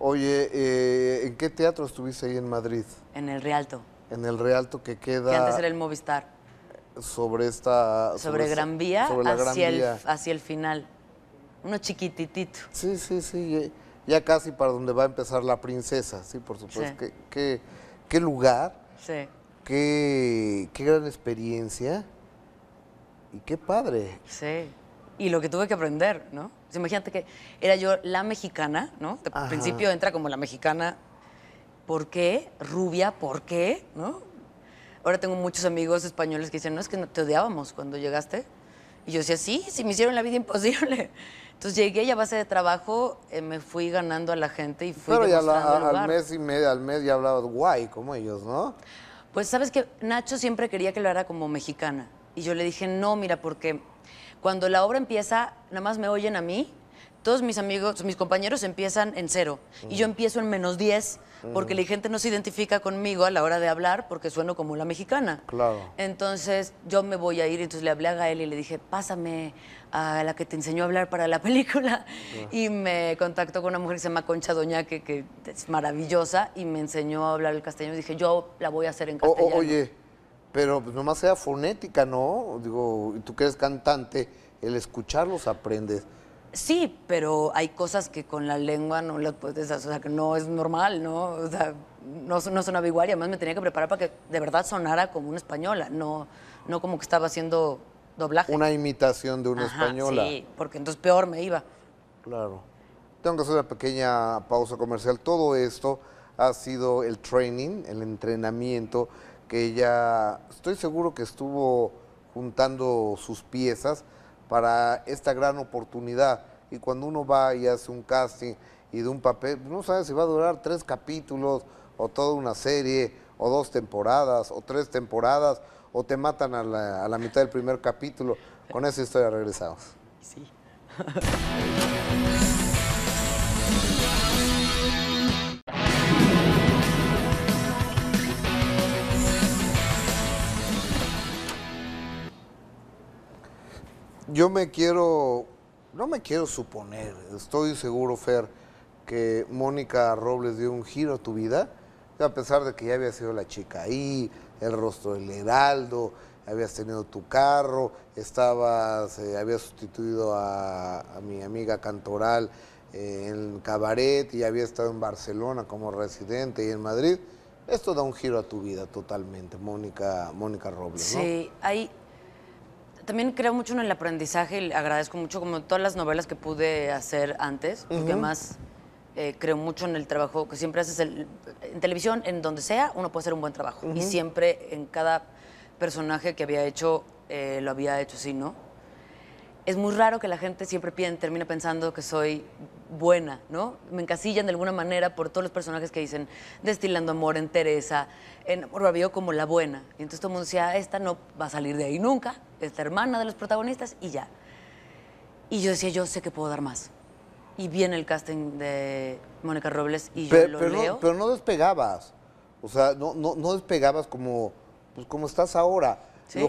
Oye, eh, ¿en qué teatro estuviste ahí en Madrid? En el Rialto. En el Rialto que queda... Que antes era el Movistar sobre esta... Sobre, Gran Vía, hacia, El, hacia el final. Uno chiquititito. Sí, sí, sí. Ya casi para donde va a empezar la princesa, sí, por supuesto. qué, lugar. Sí. Qué, gran experiencia. Y qué padre. Sí. Y lo que tuve que aprender, ¿no? Pues imagínate que era yo la mexicana, ¿no? Al principio entra como la mexicana. ¿Por qué? Rubia, ¿por qué? ¿No? Ahora tengo muchos amigos españoles que dicen, no, es que no te odiábamos cuando llegaste. Y yo decía, sí, sí, me hicieron la vida imposible. Entonces llegué y a base de trabajo eh, me fui ganando a la gente y fui Pero ya al mes y medio, al mes ya hablabas guay, como ellos, ¿no? Pues sabes que Nacho siempre quería que lo era como mexicana. Y yo le dije, no, mira, porque cuando la obra empieza, nada más me oyen a mí todos mis amigos, mis compañeros empiezan en cero y yo mm. empiezo en menos 10 porque mm. la gente no se identifica conmigo a la hora de hablar porque sueno como la mexicana. Claro. Entonces yo me voy a ir, entonces le hablé a Gael y le dije, pásame a la que te enseñó a hablar para la película. Y me contactó con una mujer que se llama Concha Doña que es maravillosa y me enseñó a hablar el castellano. Y dije, yo la voy a hacer en castellano. oye, pero pues nomás sea fonética, ¿no? Digo, tú que eres cantante, el escucharlos aprendes. Sí, pero hay cosas que con la lengua no las puedes o sea, que no es normal, ¿no? O sea, no, no sonaba igual y además me tenía que preparar para que de verdad sonara como una española, no, no como que estaba haciendo doblaje. Una imitación de una española. Sí, porque entonces peor me iba. Claro. Tengo que hacer una pequeña pausa comercial. Todo esto ha sido el training, el entrenamiento que ella, estoy seguro que estuvo juntando sus piezas para esta gran oportunidad. Y cuando uno va y hace un casting y de un papel, no sabes si va a durar tres capítulos o toda una serie o dos temporadas o tres temporadas o te matan a la, a la mitad del primer capítulo. Con esa historia regresamos. Sí. yo me quiero, no me quiero suponer, estoy seguro, Fer, que Mónica Robles dio un giro a tu vida, a pesar de que ya había sido la chica ahí, el rostro del heraldo, habías tenido tu carro, estabas, eh, habías sustituido a, mi amiga Cantoral eh, en Cabaret y había estado en Barcelona como residente y en Madrid. Esto da un giro a tu vida totalmente, Mónica, Mónica Robles. ¿no? Sí, ahí también creo mucho en el aprendizaje y agradezco mucho como todas las novelas que pude hacer antes, porque además eh, creo mucho en el trabajo que siempre haces en televisión, en donde sea, uno puede hacer un buen trabajo. Y siempre en cada personaje que había hecho, eh, lo había hecho así, ¿no? Es muy raro que la gente siempre pide, termina pensando que soy buena, ¿no? Me encasillan de alguna manera por todos los personajes que dicen destilando amor en Teresa, en Rabio como la buena. Y entonces todo el mundo decía, esta no va a salir de ahí nunca, esta hermana de los protagonistas y ya. Y yo decía, yo sé que puedo dar más. Y viene el casting de Mónica Robles y yo lo leo. No, pero no despegabas, o sea, no, despegabas como, pues, como estás ahora.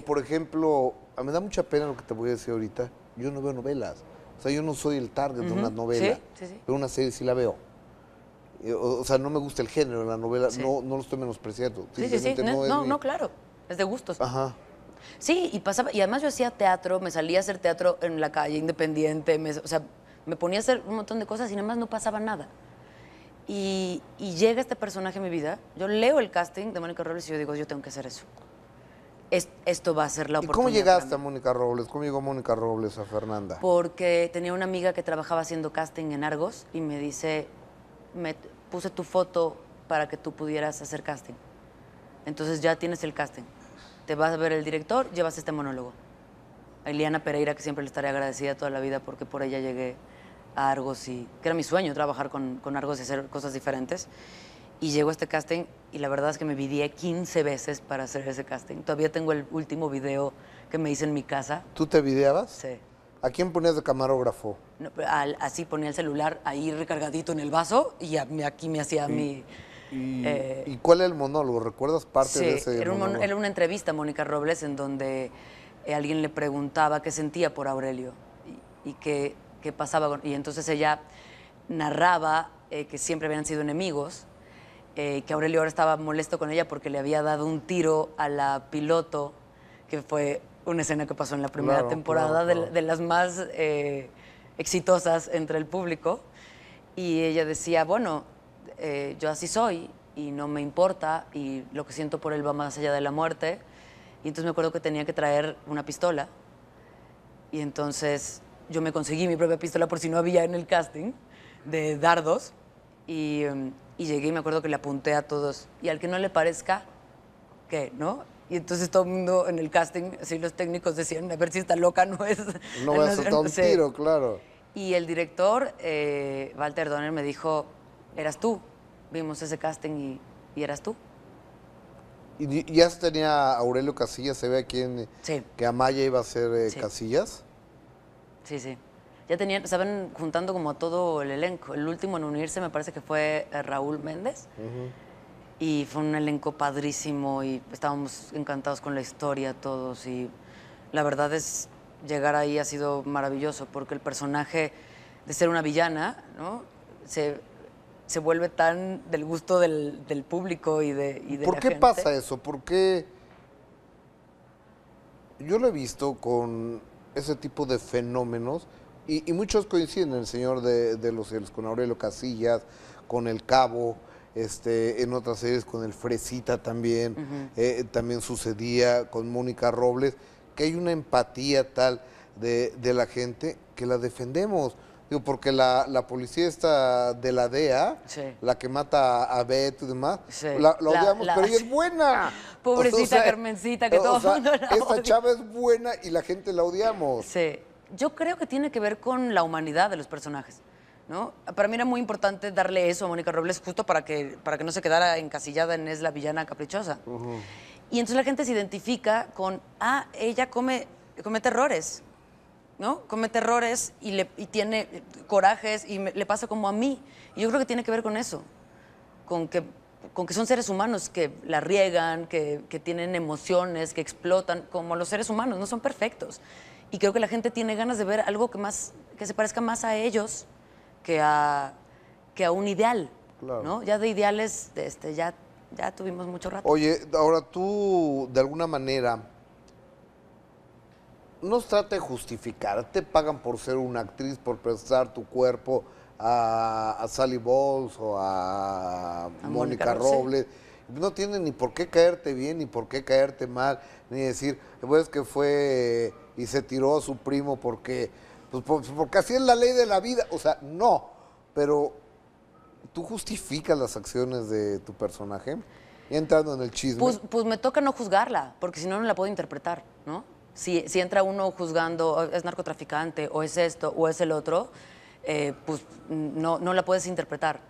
por ejemplo, me da mucha pena lo que te voy a decir ahorita, yo no veo novelas. O sea, yo no soy el target de una novela, pero una serie sí la veo. Eh, o, sea, no me gusta el género de la novela, no, no lo estoy menospreciando. Sí, sí, sí, no, no, claro, es de gustos. Ajá. Sí, y pasaba, y además yo hacía teatro, me salía a hacer teatro en la calle, independiente, o sea, me ponía a hacer un montón de cosas y nada más no pasaba nada. Y, llega este personaje a mi vida, yo leo el casting de Mónica Robles y yo digo, yo tengo que hacer eso esto va a ser la oportunidad. ¿Y cómo llegaste a Mónica Robles? ¿Cómo llegó Mónica Robles a Fernanda? Porque tenía una amiga que trabajaba haciendo casting en Argos y me dice, me puse tu foto para que tú pudieras hacer casting. Entonces ya tienes el casting. Te vas a ver el director, llevas este monólogo. A Eliana Pereira, que siempre le estaré agradecida toda la vida porque por ella llegué a Argos y que era mi sueño trabajar con, con Argos y hacer cosas diferentes. Y llego a este casting y la verdad es que me videé 15 veces para hacer ese casting. Todavía tengo el último video que me hice en mi casa. ¿Tú te videabas? Sí. ¿A quién ponías de camarógrafo? así ponía el celular ahí recargadito en el vaso y aquí me hacía mi... Eh, y, cuál era el monólogo? ¿Recuerdas parte de ese era Era una entrevista Mónica Robles en donde eh, alguien le preguntaba qué sentía por Aurelio y, qué, pasaba. y entonces ella narraba eh, que siempre habían sido enemigos eh, que Aurelio ahora estaba molesto con ella porque le había dado un tiro a la piloto, que fue una escena que pasó en la primera temporada, De, las más eh, exitosas entre el público. Y ella decía, bueno, eh, yo así soy y no me importa y lo que siento por él va más allá de la muerte. Y entonces me acuerdo que tenía que traer una pistola. Y entonces yo me conseguí mi propia pistola por si no había en el casting de dardos. Y em, y llegué y me acuerdo que le apunté a todos. Y al que no le parezca, ¿qué? ¿No? Y entonces todo el mundo en el casting, así los técnicos decían, a ver si está loca, no es. No va a soltar un tiro, claro. Y el director, eh, Walter Donner, me dijo, eras tú. Vimos ese casting y, eras tú. ¿Y ya se tenía Aurelio Casillas? ¿Se ve aquí en, sí. que Amaya iba a ser eh, Casillas? Sí, sí ya tenían, estaban juntando como todo el elenco. El último en unirse me parece que fue eh, Raúl Méndez. Y fue un elenco padrísimo y estábamos encantados con la historia todos. Y la verdad es, llegar ahí ha sido maravilloso porque el personaje de ser una villana, ¿no? Se, vuelve tan del gusto del, público y de, y de ¿Por qué pasa eso? ¿Por qué? Yo lo he visto con ese tipo de fenómenos y, muchos coinciden, el señor de, los cielos, con Aurelio Casillas, con El Cabo, este, en otras series con el Fresita también, eh, también sucedía con Mónica Robles, que hay una empatía tal de, de la gente que la defendemos. Digo, porque la, la policía está de la DEA, la que mata a Beth y demás, la, odiamos, pero ella es buena. Pobrecita Carmencita, que todo el mundo Esta chava es buena y la gente la odiamos. Sí yo creo que tiene que ver con la humanidad de los personajes. ¿No? Para mí era muy importante darle eso a Mónica Robles justo para que, para que no se quedara encasillada en es la villana caprichosa. Y entonces la gente se identifica con, ah, ella come, comete errores, ¿no? Comete errores y, le, y tiene corajes y le pasa como a mí. Y yo creo que tiene que ver con eso, con que, con que son seres humanos que la riegan, que, que tienen emociones, que explotan, como los seres humanos, no son perfectos. Y creo que la gente tiene ganas de ver algo que, más, que se parezca más a ellos que a, que a un ideal. Ya de ideales, este, ya, ya tuvimos mucho rato. Oye, ahora tú, de alguna manera, no trate trata de justificar. Te pagan por ser una actriz, por prestar tu cuerpo a, Sally Bowles o a, Mónica Robles. No tiene ni por qué caerte bien, ni por qué caerte mal, ni decir, pues que fue y se tiró a su primo porque, pues, porque así es la ley de la vida. O sea, no, pero ¿tú justificas las acciones de tu personaje? Y entrando en el chisme. Pues, pues me toca no juzgarla, porque si no, no la puedo interpretar, ¿no? Si, si entra uno juzgando, oh, es narcotraficante, o es esto, o es el otro, eh, pues no, no la puedes interpretar.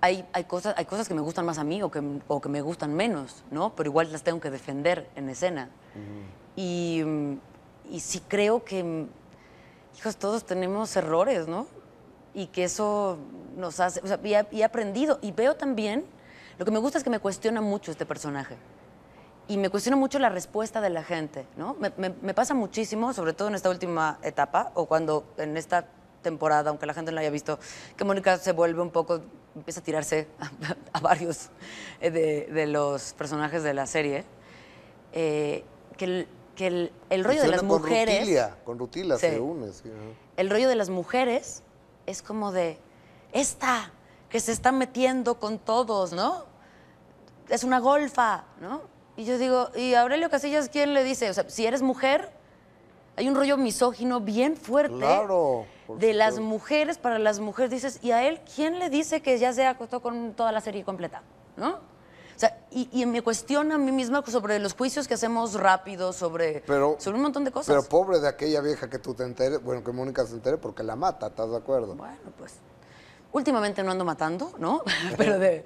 Hay, hay, cosas, hay cosas que me gustan más a mí o que, o que me gustan menos, ¿no? Pero igual las tengo que defender en escena. Y mm, y sí creo que, hijos, todos tenemos errores, ¿no? Y que eso nos hace, o sea, y, he, aprendido. Y veo también, lo que me gusta es que me cuestiona mucho este personaje. Y me cuestiona mucho la respuesta de la gente, ¿no? Me, pasa muchísimo, sobre todo en esta última etapa, o cuando en esta temporada, aunque la gente no la haya visto, que Mónica se vuelve un poco, empieza a tirarse a, varios eh, de, los personajes de la serie, eh, que que el, rollo de las con mujeres. Rutilia, con Rutila se El rollo de las mujeres es como de esta que se está metiendo con todos, ¿no? Es una golfa, ¿no? Y yo digo, ¿y Aurelio Casillas quién le dice? O sea, si eres mujer, hay un rollo misógino bien fuerte. De las mujeres para las mujeres, dices, ¿y a él quién le dice que ya se acostó con toda la serie completa? ¿No? y, y, me cuestiona a mí misma sobre los juicios que hacemos rápido, sobre, sobre un montón de cosas. Pero pobre de aquella vieja que tú te enteres, bueno, que Mónica se entere porque la mata, ¿estás de acuerdo? Bueno, pues últimamente no ando matando, ¿no? pero de...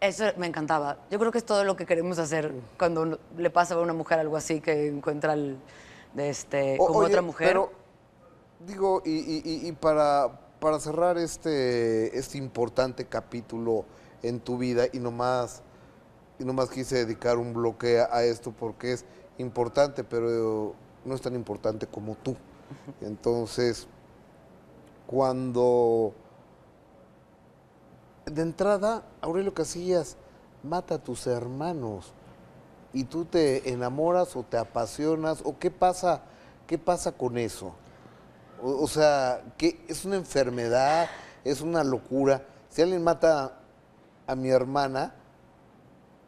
Eso me encantaba. Yo creo que es todo lo que queremos hacer cuando le pasa a una mujer algo así que encuentra el, de este, otra mujer. Pero, digo, y, para, para cerrar este, este importante capítulo en tu vida y nomás y nomás quise dedicar un bloque a, esto porque es importante, pero no es tan importante como tú. Entonces, cuando de entrada, Aurelio Casillas mata a tus hermanos y tú te enamoras o te apasionas o qué pasa, qué pasa con eso. O, sea, que es una enfermedad, es una locura. Si alguien mata a mi hermana,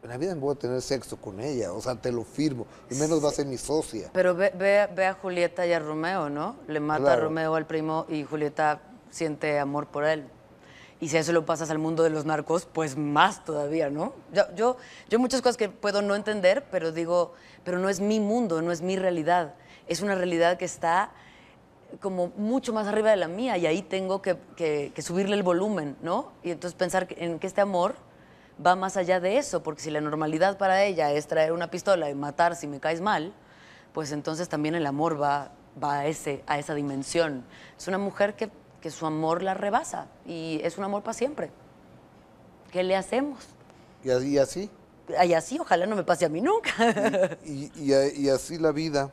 en la vida me voy a tener sexo con ella, o sea, te lo firmo, y menos va a ser mi socia. Pero ve, a Julieta y a Romeo, ¿no? Le mata a Romeo al primo y Julieta siente amor por él. Y si eso lo pasas al mundo de los narcos, pues más todavía, ¿no? Yo, yo, muchas cosas que puedo no entender, pero digo, pero no es mi mundo, no es mi realidad. Es una realidad que está como mucho más arriba de la mía y ahí tengo que, que subirle el volumen, ¿no? Y entonces pensar en que este amor va más allá de eso, porque si la normalidad para ella es traer una pistola y matar si me caes mal, pues entonces también el amor va, va a, ese, a esa dimensión. Es una mujer que, su amor la rebasa y es un amor para siempre. ¿Qué le hacemos? ¿Y así? Y así, así ojalá no me pase a mí nunca. y, y así la vida.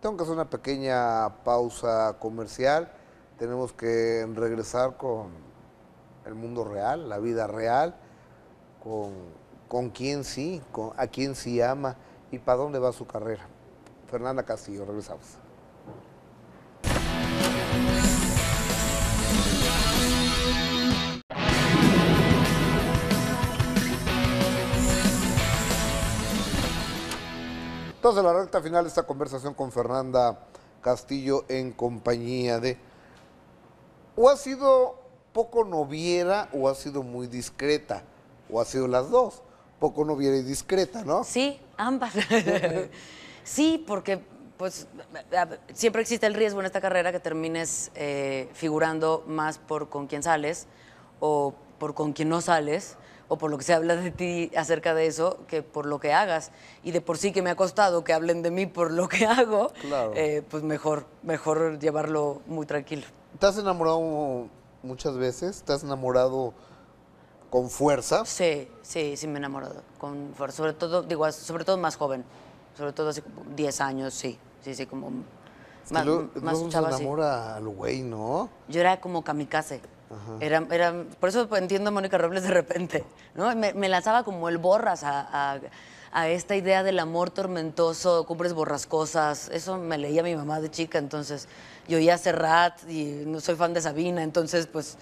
Tengo que hacer una pequeña pausa comercial. Tenemos que regresar con el mundo real, la vida real con, quién sí, a quién sí ama y para dónde va su carrera. Fernanda Castillo, regresamos. Entonces, la recta final de esta conversación con Fernanda Castillo en compañía de... ¿O ha sido poco noviera o ha sido muy discreta? o ha sido las dos. Poco no viene discreta, ¿no? Sí, ambas. sí, porque pues siempre existe el riesgo en esta carrera que termines eh, figurando más por con quién sales o por con quién no sales o por lo que se habla de ti acerca de eso que por lo que hagas. Y de por sí que me ha costado que hablen de mí por lo que hago, eh, pues mejor, mejor llevarlo muy tranquilo. te has enamorado muchas veces? te has enamorado con fuerza. Sí, sí, sí me he enamorado. Con, fuerza, sobre todo, digo, sobre todo más joven. Sobre todo hace 10 años, sí. Sí, sí, como más, más no se enamora al güey, ¿no? Yo era como kamikaze. Era, era, por eso entiendo a Mónica Robles de repente, ¿no? Me, lanzaba como el borras a, a, esta idea del amor tormentoso, cumbres borrascosas. Eso me leía mi mamá de chica, entonces yo oía Serrat y no soy fan de Sabina, entonces pues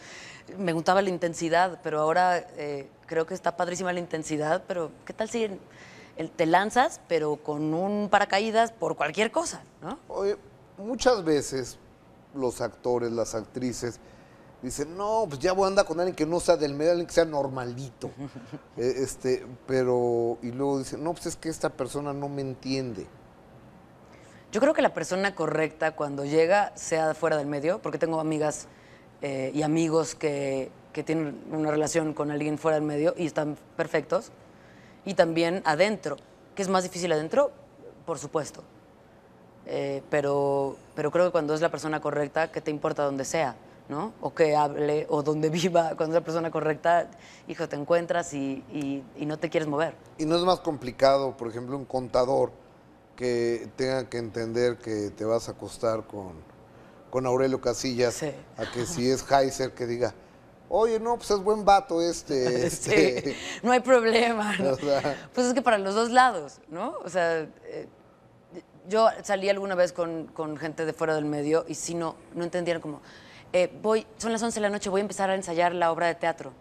me gustaba la intensidad, pero ahora eh, creo que está padrísima la intensidad, pero ¿qué tal si te lanzas, pero con un paracaídas por cualquier cosa, muchas veces los actores, las actrices, dicen, no, pues ya voy a andar con alguien que no sea del medio, alguien que sea normalito. Eh, este, pero, y luego dicen, no, pues es que esta persona no me entiende. Yo creo que la persona correcta cuando llega sea fuera del medio, porque tengo amigas eh, y amigos que, que, tienen una relación con alguien fuera del medio y están perfectos. Y también adentro, que es más difícil adentro, por supuesto. Eh, pero, pero creo que cuando es la persona correcta, que te importa donde sea, ¿no? O que hable, o donde viva, cuando es la persona correcta, hijo, te encuentras y, y, y no te quieres mover. Y no es más complicado, por ejemplo, un contador que tenga que entender que te vas a acostar con con Aurelio Casillas a que si es Heiser que diga, oye, no, pues es buen vato este. este". no hay problema. pues es que para los dos lados, ¿no? O sea, eh, yo salí alguna vez con, gente de fuera del medio y si no, no entendían como, eh, voy, son las 11 de la noche, voy a empezar a ensayar la obra de teatro.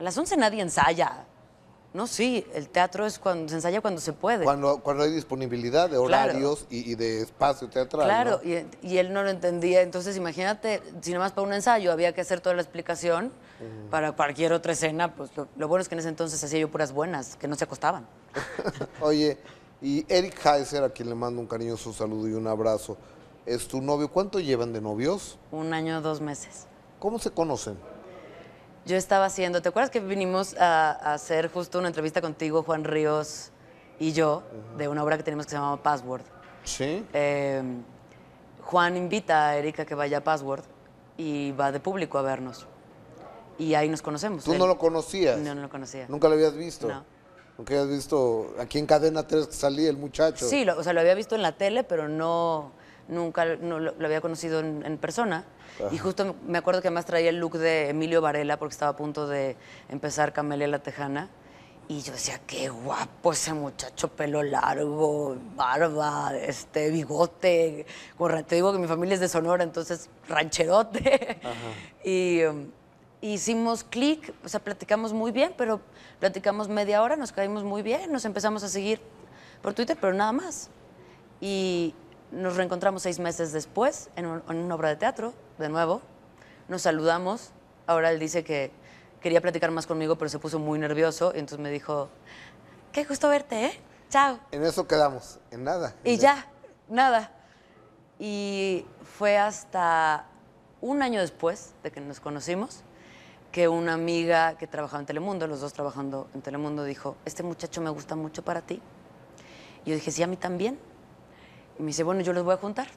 A las 11 nadie ensaya. No, sí, el teatro es cuando se ensaya cuando se puede. Cuando, cuando hay disponibilidad de horarios y, de espacio teatral. Claro, y, él no lo entendía. Entonces, imagínate, si nomás más para un ensayo había que hacer toda la explicación para cualquier otra escena, pues lo, bueno es que en ese entonces hacía yo puras buenas, que no se acostaban. Oye, y Eric Heiser, a quien le mando un cariñoso saludo y un abrazo, es tu novio. ¿Cuánto llevan de novios? Un año, dos meses. ¿Cómo se conocen? yo estaba haciendo, ¿te acuerdas que vinimos a, hacer justo una entrevista contigo, Juan Ríos y yo, de una obra que tenemos que se llamaba Password? Sí. Em, Juan invita a Erika que vaya a Password y va de público a vernos. Y ahí nos conocemos. ¿Tú no lo conocías? No, no lo conocía. ¿Nunca lo habías visto? No. Nunca habías visto aquí en Cadena 3 que salía el muchacho. Sí, o sea, lo había visto en la tele, pero no nunca lo, había conocido en, persona. Y justo me acuerdo que además traía el look de Emilio Varela porque estaba a punto de empezar Camelia la Tejana. Y yo decía, qué guapo ese muchacho, pelo largo, barba, este, bigote. Te digo que mi familia es de Sonora, entonces rancherote. Y um, hicimos clic, o sea, platicamos muy bien, pero platicamos media hora, nos caímos muy bien, nos empezamos a seguir por Twitter, pero nada más. Y, nos reencontramos seis meses después en, una obra de teatro, de nuevo. Nos saludamos. Ahora él dice que quería platicar más conmigo, pero se puso muy nervioso. Y entonces me dijo, qué gusto verte, ¿eh? Chao. En eso quedamos, en nada. y ya. ya, nada. Y fue hasta un año después de que nos conocimos que una amiga que trabajaba en Telemundo, los dos trabajando en Telemundo, dijo, este muchacho me gusta mucho para ti. Y yo dije, sí, a mí también. Y me dice, bueno, yo los voy a juntar.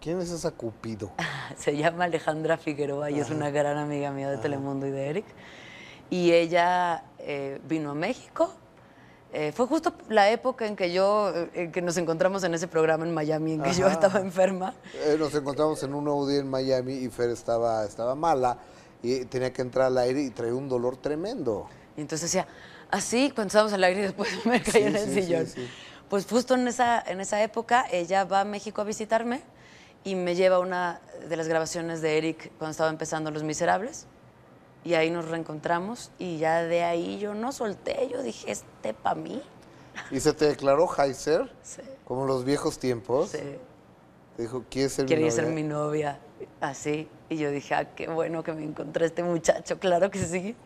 ¿Quién es esa Cupido? Se llama Alejandra Figueroa y es una gran amiga mía de Telemundo y de Eric. Y ella eh, vino a México. Eh, fue justo la época en que yo, eh, que nos encontramos en ese programa en Miami, en que yo estaba enferma. nos encontramos en un Audi en Miami y Fer estaba, estaba mala y tenía que entrar al aire y traía un dolor tremendo. Y entonces decía, así, ah, cuando estábamos al aire, después me caí en el sillón pues justo en esa, en esa época ella va a México a visitarme y me lleva una de las grabaciones de Eric cuando estaba empezando Los Miserables. Y ahí nos reencontramos y ya de ahí yo no solté, yo dije, este para mí. ¿Y se te declaró Heiser? Sí. Como los viejos tiempos. Sí. dijo, ¿quieres es el mi novia? ser mi novia, así. Y yo dije, ah, qué bueno que me encontré este muchacho, claro que sí.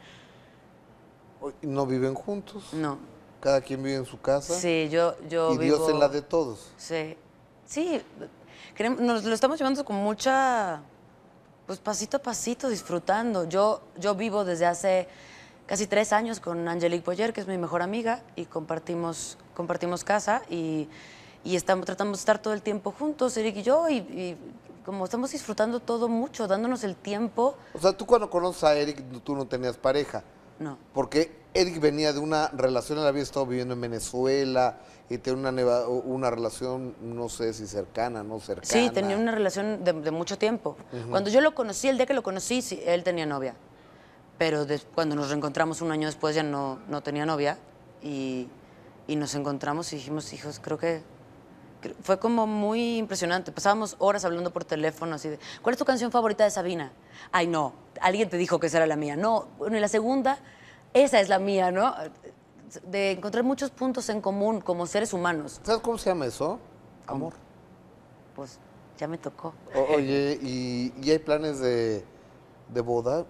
¿No viven juntos? No, cada quien vive en su casa. Sí, yo, yo y Dios en la de todos. Sí, sí. Nos lo estamos llevando con mucha, pues pasito a pasito, disfrutando. Yo, yo vivo desde hace casi tres años con Angelique Boyer, que es mi mejor amiga, y compartimos, compartimos casa y, estamos, tratamos de estar todo el tiempo juntos, Eric y yo, y, y, como estamos disfrutando todo mucho, dándonos el tiempo. O sea, tú cuando conoces a Eric, tú no tenías pareja. No. Porque Eric venía de una relación, él había estado viviendo en Venezuela y tenía una, una relación, no sé si cercana, no cercana. Sí, tenía una relación de, mucho tiempo. Cuando yo lo conocí, el día que lo conocí, él tenía novia. Pero cuando nos reencontramos un año después ya no, no tenía novia y, y, nos encontramos y dijimos, hijos, creo que... fue como muy impresionante. Pasábamos horas hablando por teléfono, así de, ¿cuál es tu canción favorita de Sabina? Ay, no, alguien te dijo que esa era la mía. No, bueno, y la segunda, esa es la mía, ¿no? De encontrar muchos puntos en común como seres humanos. ¿Sabes cómo se llama eso? Amor. Pues ya me tocó. oye, ¿y, hay planes de, de boda?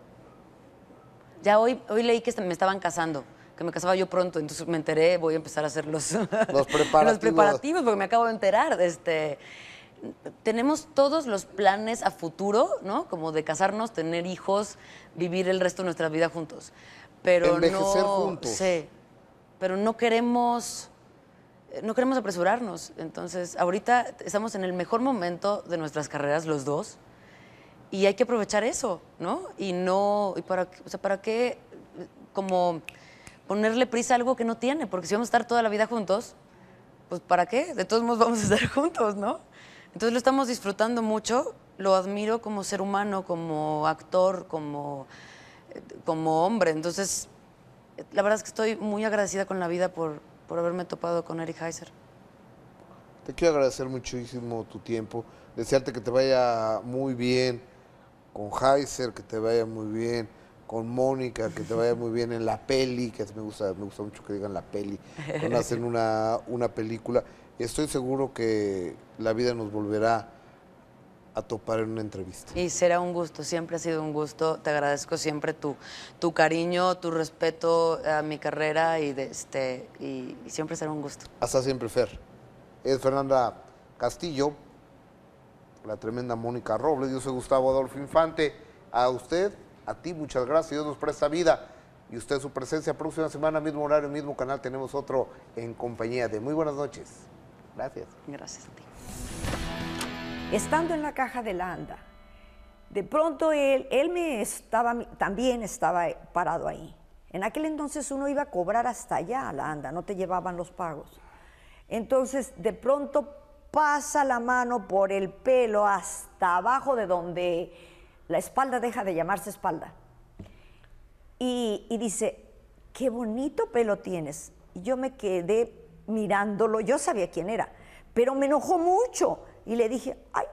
Ya hoy, hoy leí que me estaban casando que me casaba yo pronto, entonces me enteré, voy a empezar a hacer los, los, preparativos. los, preparativos. porque me acabo de enterar. Este, tenemos todos los planes a futuro, ¿no? Como de casarnos, tener hijos, vivir el resto de nuestra vida juntos pero Envejecer no juntos. Sé, pero no queremos eh, no queremos apresurarnos. Entonces, ahorita estamos en el mejor momento de nuestras carreras los dos y hay que aprovechar eso, ¿no? Y no y para o sea, para qué como ponerle prisa a algo que no tiene, porque si vamos a estar toda la vida juntos, pues ¿para qué? De todos modos vamos a estar juntos, ¿no? Entonces lo estamos disfrutando mucho, lo admiro como ser humano, como actor, como como hombre. Entonces, la verdad es que estoy muy agradecida con la vida por, por haberme topado con Eric Heiser. Te quiero agradecer muchísimo tu tiempo, desearte que te vaya muy bien con Heiser, que te vaya muy bien con Mónica, que te vaya muy bien en la peli, que me gusta, me gusta mucho que digan la peli, cuando hacen una película. Estoy seguro que la vida nos volverá a topar en una entrevista. Y será un gusto, siempre ha sido un gusto. Te agradezco siempre tu, tu cariño, tu respeto a mi carrera y, de, este, y, siempre será un gusto. Hasta siempre, Fer. Es Fernanda Castillo, la tremenda Mónica Robles. Yo soy Gustavo Adolfo Infante. A usted, a ti, muchas gracias. Dios nos presta vida y usted su presencia. Próxima semana, mismo horario, mismo canal, tenemos otro en compañía de. Muy buenas noches. Gracias. Gracias a ti. Estando en la caja de la anda, de pronto él, él me estaba, también estaba parado ahí. En aquel entonces uno iba a cobrar hasta allá a la anda, no te llevaban los pagos. Entonces, de pronto pasa la mano por el pelo hasta abajo de donde la espalda deja de llamarse espalda. Y, y dice, qué bonito pelo tienes. Y yo me quedé mirándolo, yo sabía quién era, pero me enojó mucho y le dije, ay,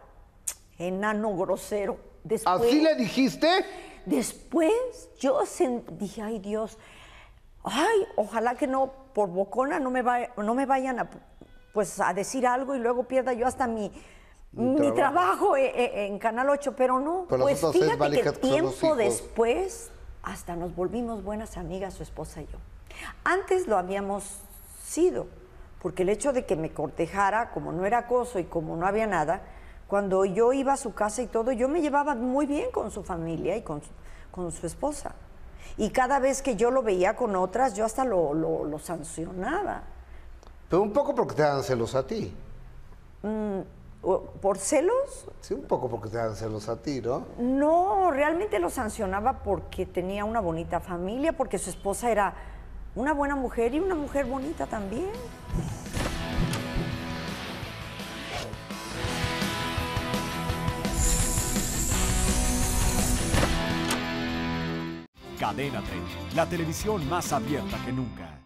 enano grosero. ¿Así le dijiste? Después yo dije, ay Dios, ay, ojalá que no, por bocona no me, vayan a, pues, a decir algo y luego pierda yo hasta mi, mi, trabajo, eh, eh, en, Canal 8, pero no. pues fíjate que tiempo después hasta nos volvimos buenas amigas su esposa y yo. Antes lo habíamos sido, porque el hecho de que me cortejara, como no era acoso y como no había nada, cuando yo iba a su casa y todo, yo me llevaba muy bien con su familia y con su, con su esposa. Y cada vez que yo lo veía con otras, yo hasta lo, sancionaba. Pero un poco porque te dan celos a ti. Mm, ¿Por celos? Sí, un poco porque te dan celos a ti, ¿no? No, realmente lo sancionaba porque tenía una bonita familia, porque su esposa era una buena mujer y una mujer bonita también. Cadena la televisión más abierta que nunca.